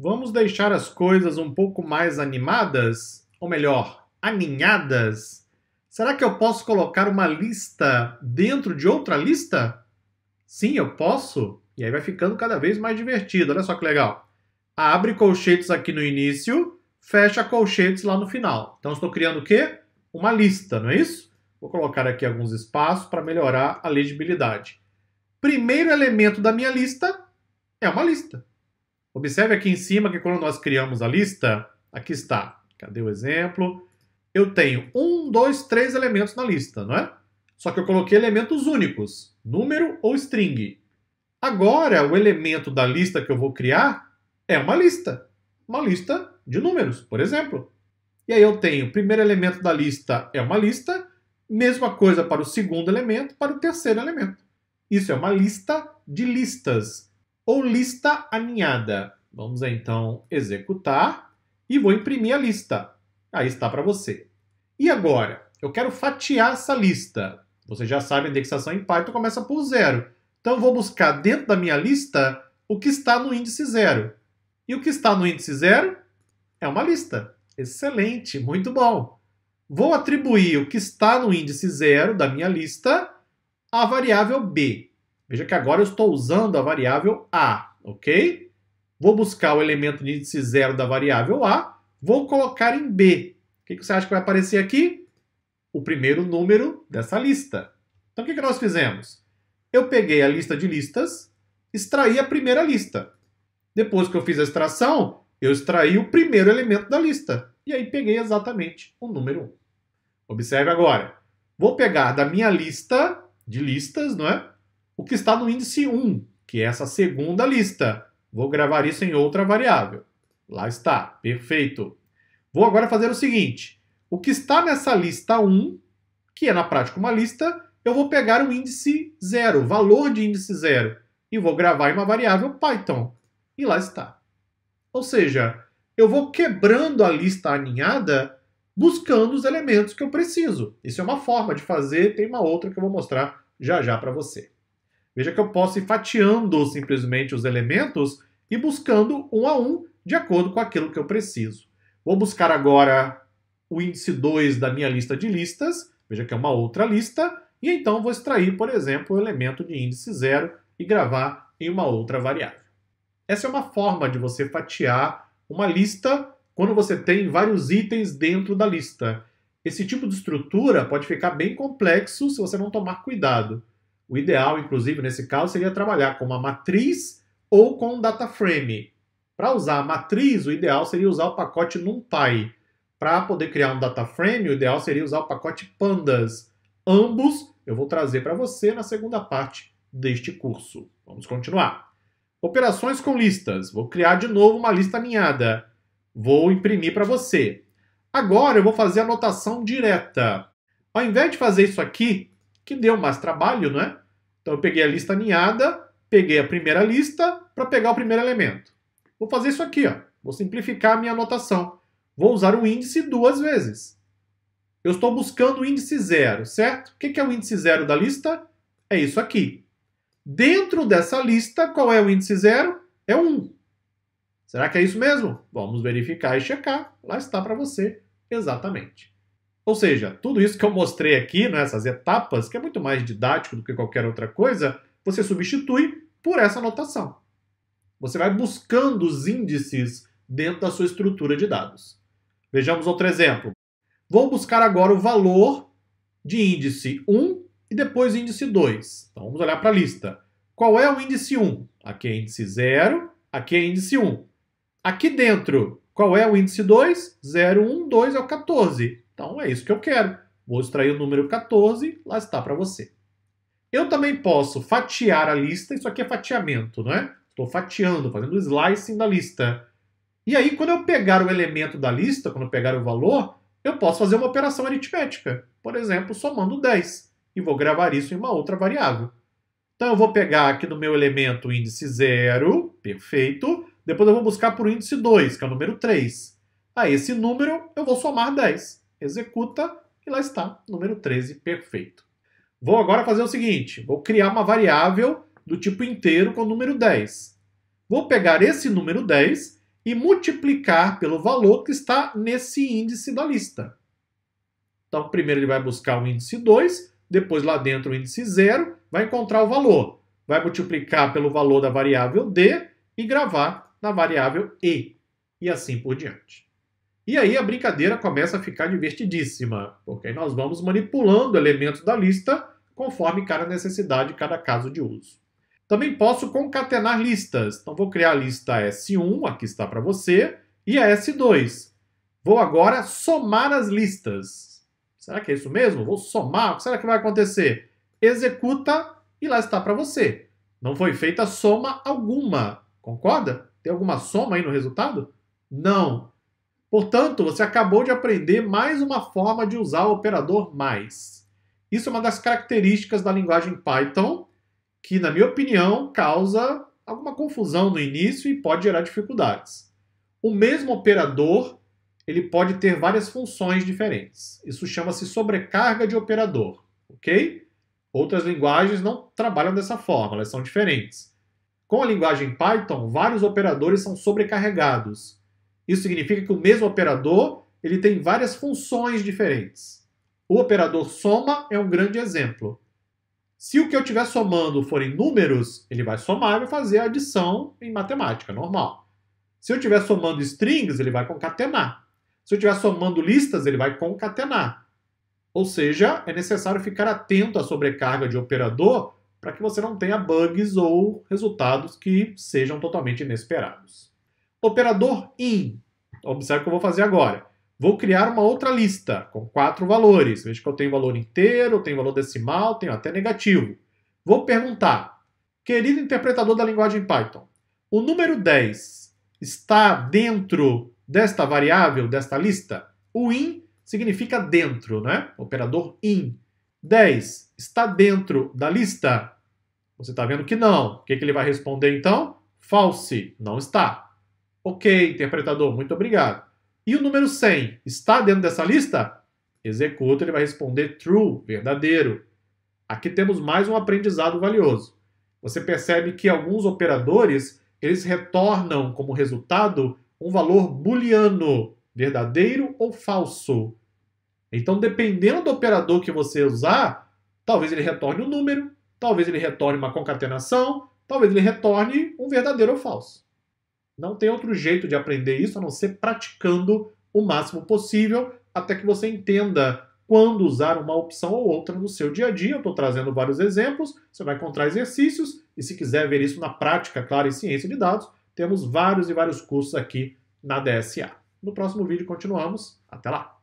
Vamos deixar as coisas um pouco mais animadas? Ou melhor, aninhadas? Será que eu posso colocar uma lista dentro de outra lista? Sim, eu posso. E aí vai ficando cada vez mais divertido. Olha só que legal. Abre colchetes aqui no início, fecha colchetes lá no final. Então estou criando o quê? Uma lista, não é isso? Vou colocar aqui alguns espaços para melhorar a legibilidade. Primeiro elemento da minha lista é uma lista. Observe aqui em cima que quando nós criamos a lista, aqui está. Cadê o exemplo? Eu tenho um, dois, três elementos na lista, não é? Só que eu coloquei elementos únicos, número ou string. Agora, o elemento da lista que eu vou criar é uma lista. Uma lista de números, por exemplo. E aí eu tenho o primeiro elemento da lista é uma lista, mesma coisa para o segundo elemento, para o terceiro elemento. Isso é uma lista de listas ou lista aninhada. Vamos então executar e vou imprimir a lista. Aí está para você. E agora? Eu quero fatiar essa lista. Você já sabe, a indexação em Python começa por zero. Então, vou buscar dentro da minha lista o que está no índice zero. E o que está no índice zero é uma lista. Excelente, muito bom. Vou atribuir o que está no índice zero da minha lista à variável b. Veja que agora eu estou usando a variável A, ok? Vou buscar o elemento de índice zero da variável A, vou colocar em B. O que você acha que vai aparecer aqui? O primeiro número dessa lista. Então, o que nós fizemos? Eu peguei a lista de listas, extraí a primeira lista. Depois que eu fiz a extração, eu extraí o primeiro elemento da lista. E aí peguei exatamente o número 1. Observe agora. Vou pegar da minha lista de listas, não é? o que está no índice 1, que é essa segunda lista. Vou gravar isso em outra variável. Lá está, perfeito. Vou agora fazer o seguinte: o que está nessa lista 1, que é na prática uma lista, eu vou pegar o índice 0, valor de índice 0, e vou gravar em uma variável Python. E lá está. Ou seja, eu vou quebrando a lista aninhada buscando os elementos que eu preciso. Isso é uma forma de fazer, tem uma outra que eu vou mostrar já já para você. Veja que eu posso ir fatiando simplesmente os elementos e buscando um a um de acordo com aquilo que eu preciso. Vou buscar agora o índice 2 da minha lista de listas, veja que é uma outra lista, e então vou extrair, por exemplo, o elemento de índice 0 e gravar em uma outra variável. Essa é uma forma de você fatiar uma lista quando você tem vários itens dentro da lista. Esse tipo de estrutura pode ficar bem complexo se você não tomar cuidado. O ideal, inclusive, nesse caso, seria trabalhar com uma matriz ou com um data frame. Para usar a matriz, o ideal seria usar o pacote NumPy. Para poder criar um data frame, o ideal seria usar o pacote Pandas. Ambos eu vou trazer para você na segunda parte deste curso. Vamos continuar. Operações com listas. Vou criar de novo uma lista alinhada. Vou imprimir para você. Agora eu vou fazer a anotação direta. Ao invés de fazer isso aqui, que deu mais trabalho, né? Então eu peguei a lista aninhada, peguei a primeira lista para pegar o primeiro elemento. Vou fazer isso aqui, ó. Vou simplificar a minha anotação. Vou usar o índice duas vezes. Eu estou buscando o índice zero, certo? O que é o índice zero da lista? É isso aqui. Dentro dessa lista, qual é o índice zero? É 1. Um. Será que é isso mesmo? Vamos verificar e checar. Lá está para você, exatamente. Ou seja, tudo isso que eu mostrei aqui, né, essas etapas, que é muito mais didático do que qualquer outra coisa, você substitui por essa notação. Você vai buscando os índices dentro da sua estrutura de dados. Vejamos outro exemplo. Vou buscar agora o valor de índice 1 e depois índice 2. Então vamos olhar para a lista. Qual é o índice 1? Aqui é índice 0, aqui é índice 1. Aqui dentro, qual é o índice 2? 0, 1, 2 é o 14. Então é isso que eu quero. Vou extrair o número 14, lá está para você. Eu também posso fatiar a lista, isso aqui é fatiamento, não é? Estou fatiando, fazendo slicing da lista. E aí, quando eu pegar o elemento da lista, quando eu pegar o valor, eu posso fazer uma operação aritmética. Por exemplo, somando 10. E vou gravar isso em uma outra variável. Então, eu vou pegar aqui no meu elemento o índice 0, perfeito. Depois eu vou buscar por índice 2, que é o número 3. A esse número, eu vou somar 10 executa e lá está, número 13, perfeito. Vou agora fazer o seguinte, vou criar uma variável do tipo inteiro com o número 10. Vou pegar esse número 10 e multiplicar pelo valor que está nesse índice da lista. Então, primeiro ele vai buscar o índice 2, depois lá dentro o índice 0, vai encontrar o valor. Vai multiplicar pelo valor da variável D e gravar na variável E, e assim por diante. E aí a brincadeira começa a ficar divertidíssima, porque nós vamos manipulando elementos da lista conforme cada necessidade, cada caso de uso. Também posso concatenar listas. Então vou criar a lista S1, aqui está para você, e a S2. Vou agora somar as listas. Será que é isso mesmo? Vou somar? O que será que vai acontecer? Executa e lá está para você. Não foi feita soma alguma. Concorda? Tem alguma soma aí no resultado? Não. Portanto, você acabou de aprender mais uma forma de usar o operador mais. Isso é uma das características da linguagem Python, que, na minha opinião, causa alguma confusão no início e pode gerar dificuldades. O mesmo operador ele pode ter várias funções diferentes. Isso chama-se sobrecarga de operador, ok? Outras linguagens não trabalham dessa forma, elas são diferentes. Com a linguagem Python, vários operadores são sobrecarregados isso significa que o mesmo operador ele tem várias funções diferentes. O operador soma é um grande exemplo. Se o que eu estiver somando forem números, ele vai somar e vai fazer a adição em matemática, normal. Se eu estiver somando strings, ele vai concatenar. Se eu estiver somando listas, ele vai concatenar. Ou seja, é necessário ficar atento à sobrecarga de operador para que você não tenha bugs ou resultados que sejam totalmente inesperados. Operador IN. Observe o que eu vou fazer agora. Vou criar uma outra lista com quatro valores. Veja que eu tenho valor inteiro, eu tenho valor decimal, tenho até negativo. Vou perguntar, querido interpretador da linguagem Python, o número 10 está dentro desta variável, desta lista? O IN significa dentro, né? Operador IN. 10 está dentro da lista? Você está vendo que não. O que, que ele vai responder então? False, não está. Ok, interpretador, muito obrigado. E o número 100 está dentro dessa lista? Executa, ele vai responder true, verdadeiro. Aqui temos mais um aprendizado valioso. Você percebe que alguns operadores, eles retornam como resultado um valor booleano, verdadeiro ou falso. Então, dependendo do operador que você usar, talvez ele retorne um número, talvez ele retorne uma concatenação, talvez ele retorne um verdadeiro ou falso. Não tem outro jeito de aprender isso a não ser praticando o máximo possível até que você entenda quando usar uma opção ou outra no seu dia a dia. Eu estou trazendo vários exemplos, você vai encontrar exercícios e se quiser ver isso na prática, claro, em ciência de dados, temos vários e vários cursos aqui na DSA. No próximo vídeo continuamos. Até lá!